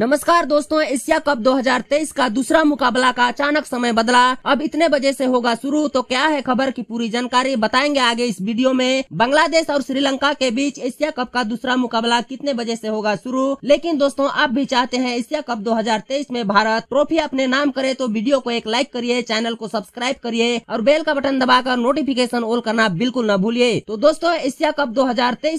नमस्कार दोस्तों Asia cup 2023 का दूसरा मुकाबला का अचानक समय बदला अब इतने बजे से होगा शुरू तो क्या है खबर की पूरी जानकारी बताएंगे आगे इस वीडियो में बांग्लादेश और श्रीलंका के बीच एशिया कप का दूसरा मुकाबला कितने बजे से होगा शुरू लेकिन दोस्तों आप भी चाहते हैं एशिया कप दो में भारत ट्रॉफी अपने नाम करे तो वीडियो को एक लाइक करिए चैनल को सब्सक्राइब करिए और बेल का बटन दबाकर नोटिफिकेशन ऑल करना बिल्कुल न भूलिए तो दोस्तों एशिया कप दो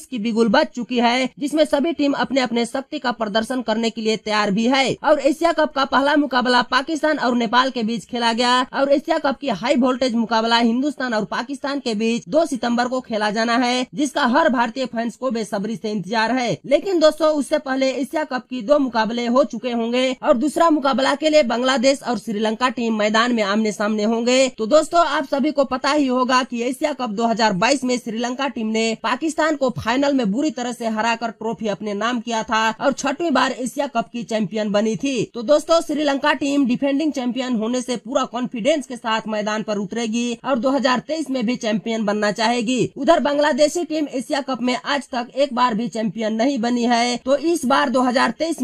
की बिगुल बच चुकी है जिसमे सभी टीम अपने अपने शक्ति का प्रदर्शन करने के लिए तैयार भी है और एशिया कप का पहला मुकाबला पाकिस्तान और नेपाल के बीच खेला गया और एशिया कप की हाई वोल्टेज मुकाबला हिंदुस्तान और पाकिस्तान के बीच दो सितम्बर को खेला जाना है जिसका हर भारतीय फैंस को बेसब्री ऐसी इंतजार है लेकिन दोस्तों उससे पहले एशिया कप की दो मुकाबले हो चुके होंगे और दूसरा मुकाबला के लिए बांग्लादेश और श्रीलंका टीम मैदान में आमने सामने होंगे तो दोस्तों आप सभी को पता ही होगा कि एशिया कप 2022 में श्रीलंका टीम ने पाकिस्तान को फाइनल में बुरी तरह से हराकर ट्रॉफी अपने नाम किया था और छठवीं बार एशिया कप की चैंपियन बनी थी तो दोस्तों श्रीलंका टीम डिफेंडिंग चैंपियन होने से पूरा कॉन्फिडेंस के साथ मैदान पर उतरेगी और 2023 में भी चैंपियन बनना चाहेगी उधर बांग्लादेशी टीम एशिया कप में आज तक एक बार भी चैंपियन नहीं बनी है तो इस बार दो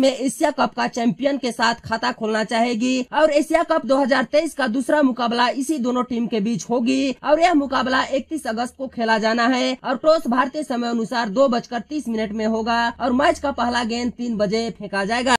में एशिया कप का चैंपियन के साथ खाता खोलना चाहेगी और एशिया कप दो का दूसरा मुकाबला इसी दोनों टीम के बीच होगी और यह मुकाबला इकतीस अगस्त को खेला जाना है और टॉस भारतीय समय अनुसार दो बजकर तीस मिनट में होगा और मैच का पहला गेंद तीन बजे फेंका जाएगा